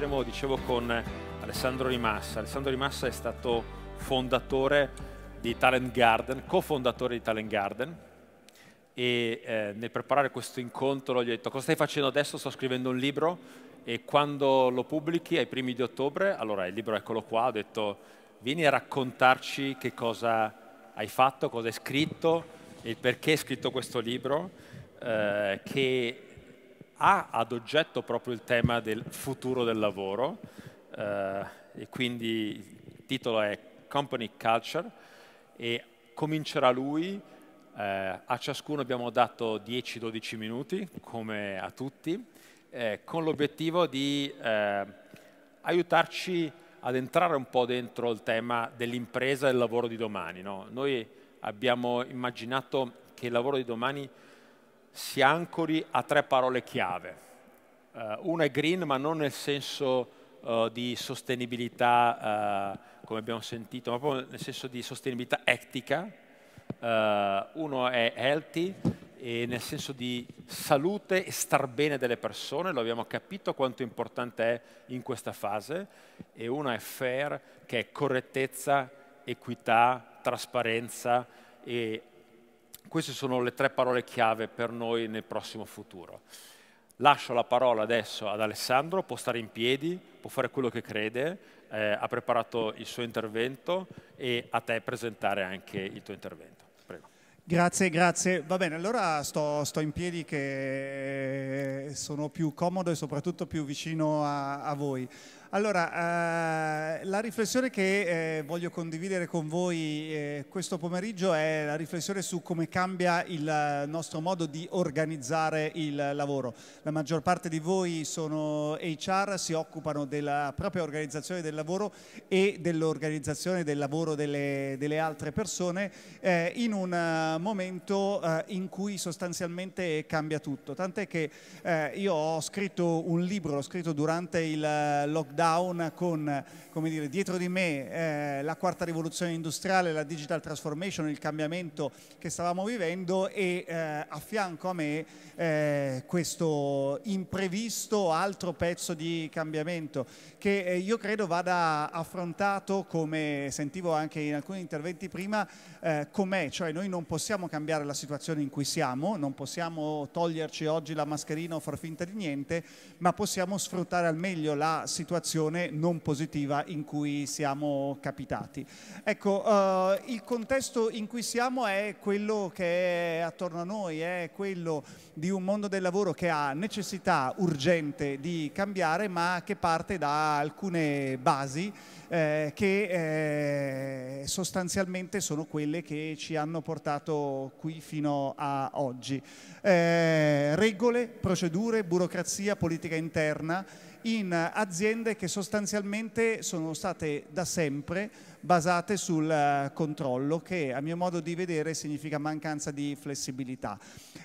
cominceremo, dicevo, con Alessandro Rimassa. Alessandro Rimassa è stato fondatore di Talent Garden, cofondatore di Talent Garden, e eh, nel preparare questo incontro gli ho detto cosa stai facendo adesso? Sto scrivendo un libro e quando lo pubblichi ai primi di ottobre, allora il libro eccolo qua, ho detto vieni a raccontarci che cosa hai fatto, cosa hai scritto e perché hai scritto questo libro eh, che ha ad oggetto proprio il tema del futuro del lavoro eh, e quindi il titolo è Company Culture e comincerà lui, eh, a ciascuno abbiamo dato 10-12 minuti come a tutti, eh, con l'obiettivo di eh, aiutarci ad entrare un po' dentro il tema dell'impresa e del lavoro di domani. No? Noi abbiamo immaginato che il lavoro di domani si ancori a tre parole chiave. Uh, una è green, ma non nel senso uh, di sostenibilità, uh, come abbiamo sentito, ma proprio nel senso di sostenibilità etica. uno è healthy, e nel senso di salute e star bene delle persone, lo abbiamo capito quanto importante è in questa fase, e una è fair, che è correttezza, equità, trasparenza e queste sono le tre parole chiave per noi nel prossimo futuro. Lascio la parola adesso ad Alessandro, può stare in piedi, può fare quello che crede, eh, ha preparato il suo intervento e a te presentare anche il tuo intervento. Prego. Grazie, grazie. Va bene, allora sto, sto in piedi che sono più comodo e soprattutto più vicino a, a voi. Allora, eh, la riflessione che eh, voglio condividere con voi eh, questo pomeriggio è la riflessione su come cambia il nostro modo di organizzare il lavoro. La maggior parte di voi sono HR, si occupano della propria organizzazione del lavoro e dell'organizzazione del lavoro delle, delle altre persone eh, in un eh, momento eh, in cui sostanzialmente cambia tutto. Tant'è che io ho scritto un libro, l'ho scritto durante il lockdown lockdown con come dire, dietro di me eh, la quarta rivoluzione industriale, la digital transformation, il cambiamento che stavamo vivendo e eh, a fianco a me eh, questo imprevisto altro pezzo di cambiamento che eh, io credo vada affrontato come sentivo anche in alcuni interventi prima eh, com'è, cioè noi non possiamo cambiare la situazione in cui siamo, non possiamo toglierci oggi la mascherina o far finta di niente, ma possiamo sfruttare al meglio la situazione non positiva in cui siamo capitati. Ecco, eh, il contesto in cui siamo è quello che è attorno a noi, è quello di un mondo del lavoro che ha necessità urgente di cambiare, ma che parte da alcune basi eh, che eh, sostanzialmente sono quelle che ci hanno portato qui fino a oggi. Eh, regole, procedure, burocrazia, politica interna in aziende che sostanzialmente sono state da sempre basate sul eh, controllo che a mio modo di vedere significa mancanza di flessibilità.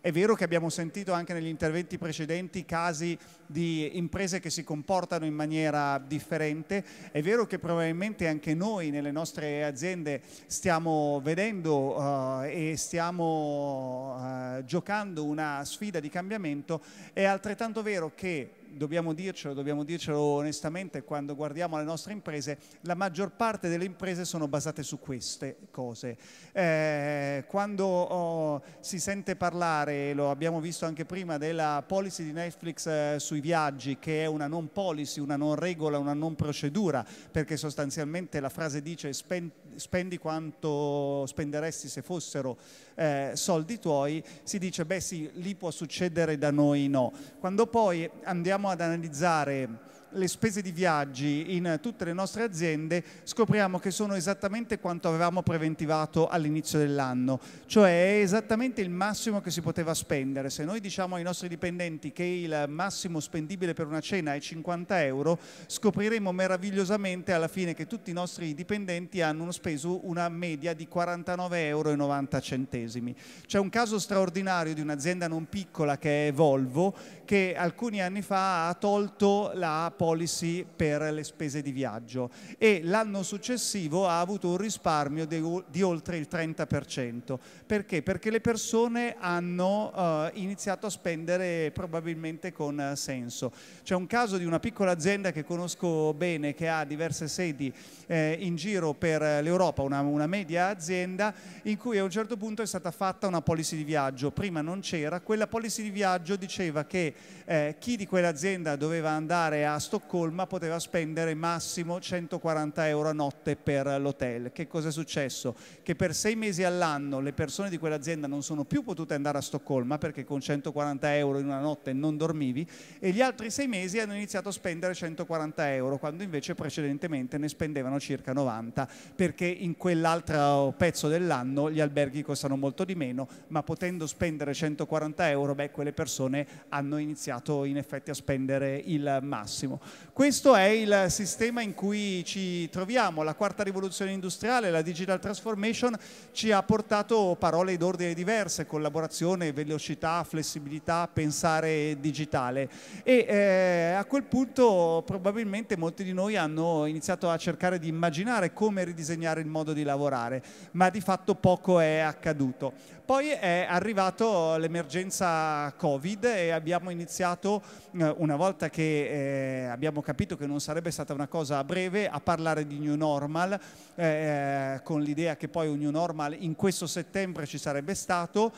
È vero che abbiamo sentito anche negli interventi precedenti casi di imprese che si comportano in maniera differente, è vero che probabilmente anche noi nelle nostre aziende stiamo vedendo uh, e stiamo uh, giocando una sfida di cambiamento, è altrettanto vero che dobbiamo dircelo, dobbiamo dircelo onestamente, quando guardiamo le nostre imprese, la maggior parte delle imprese sono basate su queste cose. Eh, quando oh, si sente parlare, lo abbiamo visto anche prima, della policy di Netflix eh, sui viaggi, che è una non policy, una non regola, una non procedura, perché sostanzialmente la frase dice spend spendi quanto spenderesti se fossero eh, soldi tuoi, si dice beh sì, lì può succedere, da noi no. Quando poi andiamo ad analizzare le spese di viaggi in tutte le nostre aziende scopriamo che sono esattamente quanto avevamo preventivato all'inizio dell'anno, cioè è esattamente il massimo che si poteva spendere. Se noi diciamo ai nostri dipendenti che il massimo spendibile per una cena è 50 euro, scopriremo meravigliosamente alla fine che tutti i nostri dipendenti hanno speso una media di 49,90 euro. C'è un caso straordinario di un'azienda non piccola che è Volvo che alcuni anni fa ha tolto la policy per le spese di viaggio e l'anno successivo ha avuto un risparmio di, di oltre il 30%. Perché? Perché le persone hanno eh, iniziato a spendere probabilmente con eh, senso. C'è un caso di una piccola azienda che conosco bene, che ha diverse sedi eh, in giro per l'Europa, una, una media azienda, in cui a un certo punto è stata fatta una policy di viaggio, prima non c'era, quella policy di viaggio diceva che eh, chi di quell'azienda doveva andare a Stoccolma poteva spendere massimo 140 euro a notte per l'hotel. Che cosa è successo? Che per sei mesi all'anno le persone di quell'azienda non sono più potute andare a Stoccolma perché con 140 euro in una notte non dormivi e gli altri sei mesi hanno iniziato a spendere 140 euro quando invece precedentemente ne spendevano circa 90 perché in quell'altro pezzo dell'anno gli alberghi costano molto di meno ma potendo spendere 140 euro beh quelle persone hanno iniziato in effetti a spendere il massimo abbiamo. Questo è il sistema in cui ci troviamo, la quarta rivoluzione industriale, la digital transformation ci ha portato parole d'ordine diverse, collaborazione, velocità, flessibilità, pensare digitale e eh, a quel punto probabilmente molti di noi hanno iniziato a cercare di immaginare come ridisegnare il modo di lavorare, ma di fatto poco è accaduto. Poi è arrivato l'emergenza Covid e abbiamo iniziato, eh, una volta che eh, abbiamo capito che non sarebbe stata una cosa a breve, a parlare di New Normal, eh, con l'idea che poi un New Normal in questo settembre ci sarebbe stato.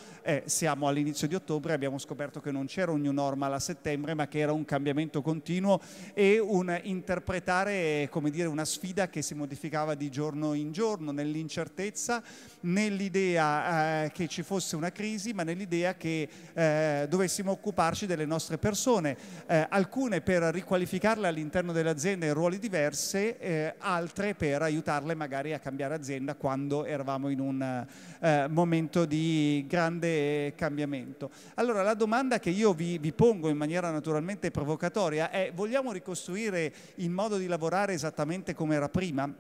siamo all'inizio di ottobre, abbiamo scoperto che non c'era un New Normal a settembre, ma che era un cambiamento continuo e un interpretare, come dire, una sfida che si modificava di giorno in giorno, nell'incertezza, nell'idea che ci ci fosse una crisi, ma nell'idea che eh, dovessimo occuparci delle nostre persone, eh, alcune per riqualificarle all'interno delle aziende in ruoli diversi, eh, altre per aiutarle magari a cambiare azienda quando eravamo in un eh, momento di grande cambiamento. Allora la domanda che io vi, vi pongo in maniera naturalmente provocatoria è vogliamo ricostruire il modo di lavorare esattamente come era prima?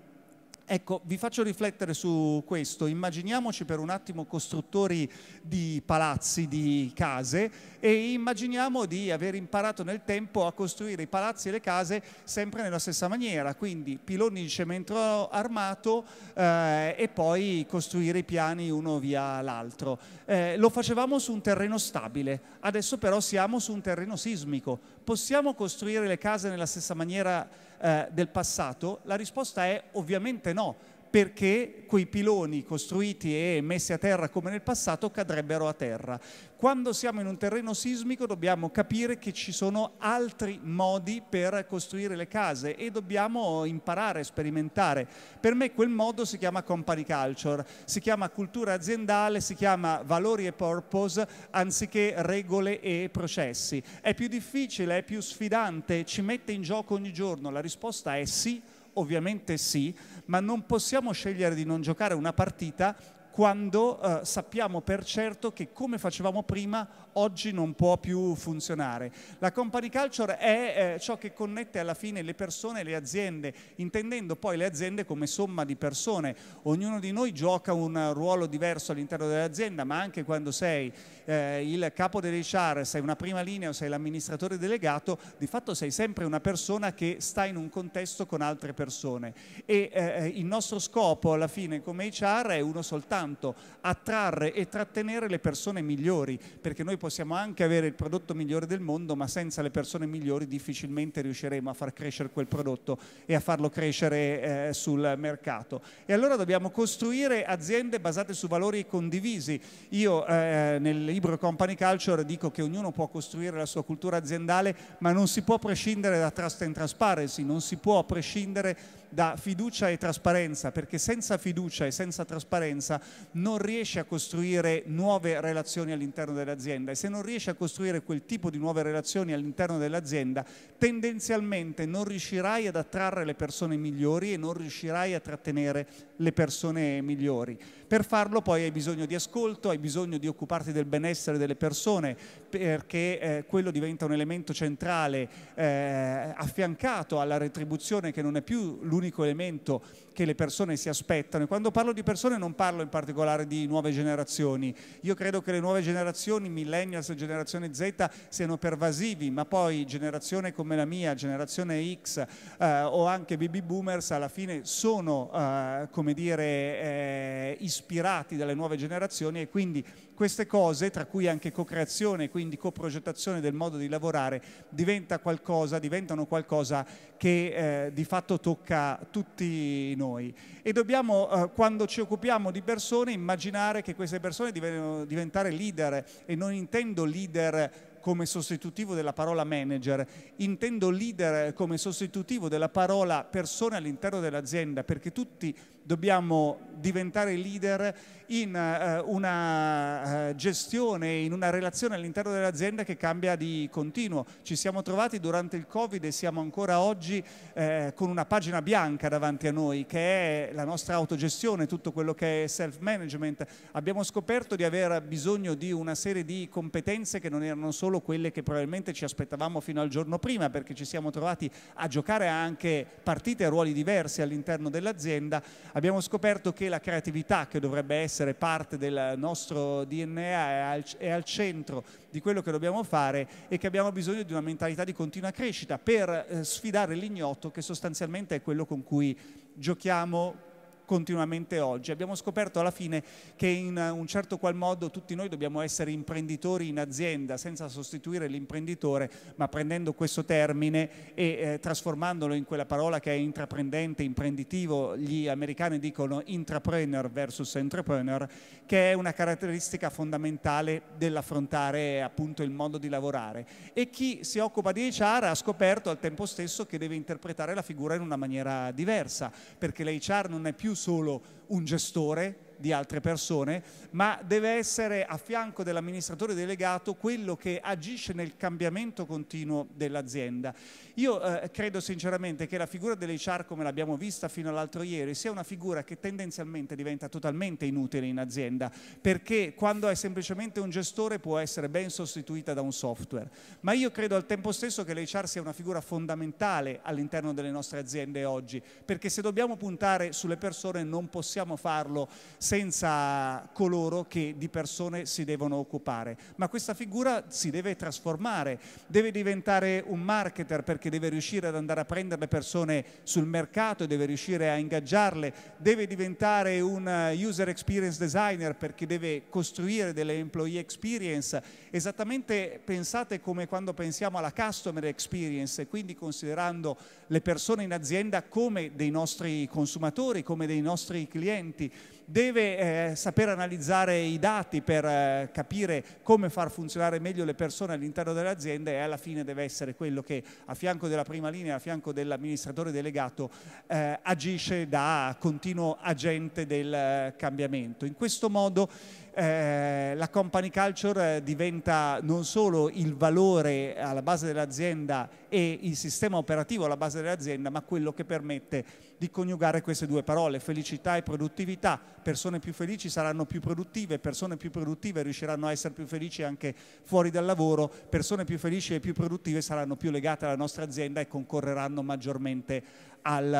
Ecco, vi faccio riflettere su questo. Immaginiamoci per un attimo costruttori di palazzi, di case e immaginiamo di aver imparato nel tempo a costruire i palazzi e le case sempre nella stessa maniera, quindi piloni di cemento armato eh, e poi costruire i piani uno via l'altro. Eh, lo facevamo su un terreno stabile, adesso però siamo su un terreno sismico. Possiamo costruire le case nella stessa maniera? eh, del passato? La risposta è ovviamente no, perché quei piloni costruiti e messi a terra come nel passato cadrebbero a terra. Quando siamo in un terreno sismico dobbiamo capire che ci sono altri modi per costruire le case e dobbiamo imparare, sperimentare. Per me quel modo si chiama company culture, si chiama cultura aziendale, si chiama valori e purpose anziché regole e processi. È più difficile, è più sfidante, ci mette in gioco ogni giorno? La risposta è sì Ovviamente sì, ma non possiamo scegliere di non giocare una partita quando eh, sappiamo per certo che come facevamo prima oggi non può più funzionare. La company culture è eh, ciò che connette alla fine le persone e le aziende, intendendo poi le aziende come somma di persone. Ognuno di noi gioca un ruolo diverso all'interno dell'azienda, ma anche quando sei eh, il capo delle HR, sei una prima linea o sei l'amministratore delegato, di fatto sei sempre una persona che sta in un contesto con altre persone. E eh, eh, il nostro scopo alla fine come HR è uno soltanto soltanto attrarre e trattenere le persone migliori, perché noi possiamo anche avere il prodotto migliore del mondo, ma senza le persone migliori difficilmente riusciremo a far crescere quel prodotto e a farlo crescere eh, sul mercato. E allora dobbiamo costruire aziende basate su valori condivisi. Io eh, nel libro Company Culture dico che ognuno può costruire la sua cultura aziendale, ma non si può prescindere da trust and transparency, non si può prescindere da fiducia e trasparenza, perché senza fiducia e senza trasparenza non riesci a costruire nuove relazioni all'interno dell'azienda e se non riesci a costruire quel tipo di nuove relazioni all'interno dell'azienda, tendenzialmente non riuscirai ad attrarre le persone migliori e non riuscirai a trattenere le persone migliori. Per farlo poi hai bisogno di ascolto, hai bisogno di occuparti del benessere delle persone, perché eh, quello diventa un elemento centrale eh, affiancato alla retribuzione che non è più l'unico elemento che le persone si aspettano. E quando parlo di persone non parlo in particolare di nuove generazioni. Io credo che le nuove generazioni, millennials e generazione Z, siano pervasivi, ma poi generazione come la mia, generazione X eh, o anche baby boomers alla fine sono eh, come come dire, eh, ispirati dalle nuove generazioni e quindi queste cose, tra cui anche co-creazione, quindi coprogettazione del modo di lavorare, diventa qualcosa, diventano qualcosa che eh, di fatto tocca tutti noi. E dobbiamo, eh, quando ci occupiamo di persone, immaginare che queste persone diventino diventare leader e non intendo leader come sostitutivo della parola manager, intendo leader come sostitutivo della parola persona all'interno dell'azienda, perché tutti dobbiamo diventare leader in uh, una uh, gestione, in una relazione all'interno dell'azienda che cambia di continuo. Ci siamo trovati durante il Covid e siamo ancora oggi uh, con una pagina bianca davanti a noi, che è la nostra autogestione, tutto quello che è self-management. Abbiamo scoperto di aver bisogno di una serie di competenze che non erano solo solo quelle che probabilmente ci aspettavamo fino al giorno prima, perché ci siamo trovati a giocare anche partite a ruoli diversi all'interno dell'azienda, abbiamo scoperto che la creatività, che dovrebbe essere parte del nostro DNA, è al, è al centro di quello che dobbiamo fare e che abbiamo bisogno di una mentalità di continua crescita per eh, sfidare l'ignoto che sostanzialmente è quello con cui giochiamo continuamente oggi. Abbiamo scoperto alla fine che in eh, un certo qual modo tutti noi dobbiamo essere imprenditori in azienda senza sostituire l'imprenditore, ma prendendo questo termine e eh, trasformandolo in quella parola che è intraprendente, imprenditivo, gli americani dicono intrapreneur versus entrepreneur, che è una caratteristica fondamentale dell'affrontare appunto il modo di lavorare. E chi si occupa di HR ha scoperto al tempo stesso che deve interpretare la figura in una maniera diversa, perché l'HR non è più solo un gestore, di altre persone, ma deve essere a fianco dell'amministratore delegato quello che agisce nel cambiamento continuo dell'azienda. Io eh, credo sinceramente che la figura dell'HR, come l'abbiamo vista fino all'altro ieri, sia una figura che tendenzialmente diventa totalmente inutile in azienda, perché quando è semplicemente un gestore può essere ben sostituita da un software. Ma io credo al tempo stesso che l'HR sia una figura fondamentale all'interno delle nostre aziende oggi, perché se dobbiamo puntare sulle persone non possiamo farlo senza coloro che di persone si devono occupare. Ma questa figura si deve trasformare, deve diventare un marketer perché deve riuscire ad andare a prendere le persone sul mercato, deve riuscire a ingaggiarle, deve diventare un eh, user experience designer perché deve costruire delle employee experience. Esattamente pensate come quando pensiamo alla customer experience quindi considerando le persone in azienda come dei nostri consumatori, come dei nostri clienti. Deve deve eh, saper analizzare i dati per eh, capire come far funzionare meglio le persone all'interno dell'azienda e alla fine deve essere quello che a fianco della prima linea, a fianco dell'amministratore delegato, eh, agisce da continuo agente del eh, cambiamento. In questo modo eh, la company culture eh, diventa non solo il valore alla base dell'azienda e il sistema operativo alla base dell'azienda, ma quello che permette di coniugare queste due parole, felicità e produttività. Persone più felici saranno più produttive, persone più produttive riusciranno a essere più felici anche fuori dal lavoro, persone più felici e più produttive saranno più legate alla nostra azienda e concorreranno maggiormente al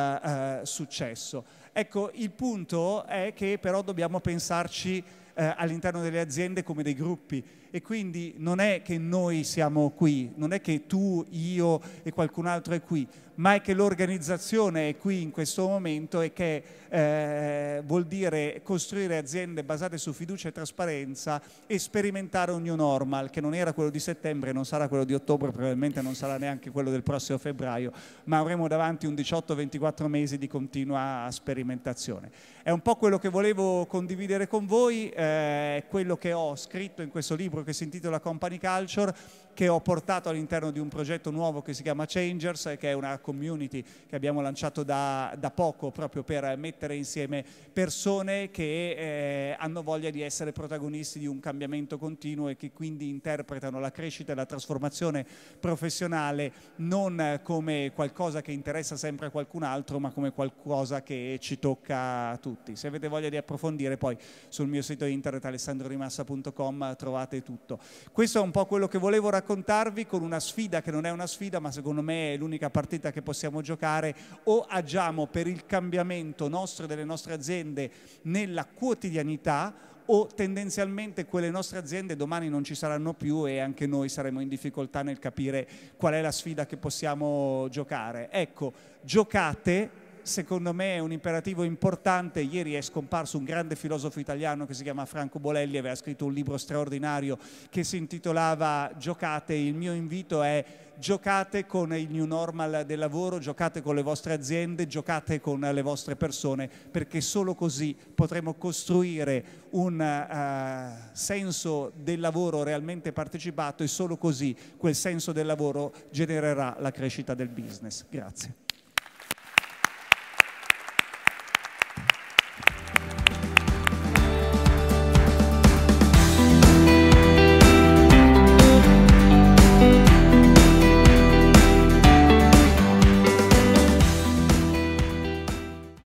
eh, successo. Ecco, il punto è che però dobbiamo pensarci eh, all'interno delle aziende come dei gruppi e quindi non è che noi siamo qui, non è che tu, io e qualcun altro è qui, ma è che l'organizzazione è qui in questo momento e che eh, vuol dire costruire aziende basate su fiducia e trasparenza e sperimentare un new normal, che non era quello di settembre, non sarà quello di ottobre, probabilmente non sarà neanche quello del prossimo febbraio, ma avremo davanti un 18-24 mesi di continua sperimentazione. È un po' quello che volevo condividere con voi, eh, quello che ho scritto in questo libro che si intitola Company Culture che ho portato all'interno di un progetto nuovo che si chiama Changers, che è una community che abbiamo lanciato da, da poco proprio per mettere insieme persone che eh, hanno voglia di essere protagonisti di un cambiamento continuo e che quindi interpretano la crescita e la trasformazione professionale non come qualcosa che interessa sempre a qualcun altro, ma come qualcosa che ci tocca a tutti. Se avete voglia di approfondire, poi sul mio sito internet alessandrorimassa.com trovate tutto. Questo è un po' quello che volevo raccontare raccontarvi con una sfida che non è una sfida, ma secondo me è l'unica partita che possiamo giocare, o agiamo per il cambiamento nostro e delle nostre aziende nella quotidianità o tendenzialmente quelle nostre aziende domani non ci saranno più e anche noi saremo in difficoltà nel capire qual è la sfida che possiamo giocare. Ecco, giocate secondo me è un imperativo importante. Ieri è scomparso un grande filosofo italiano che si chiama Franco Bolelli, aveva scritto un libro straordinario che si intitolava Giocate. Il mio invito è giocate con il new normal del lavoro, giocate con le vostre aziende, giocate con le vostre persone, perché solo così potremo costruire un uh, senso del lavoro realmente partecipato e solo così quel senso del lavoro genererà la crescita del business. Grazie.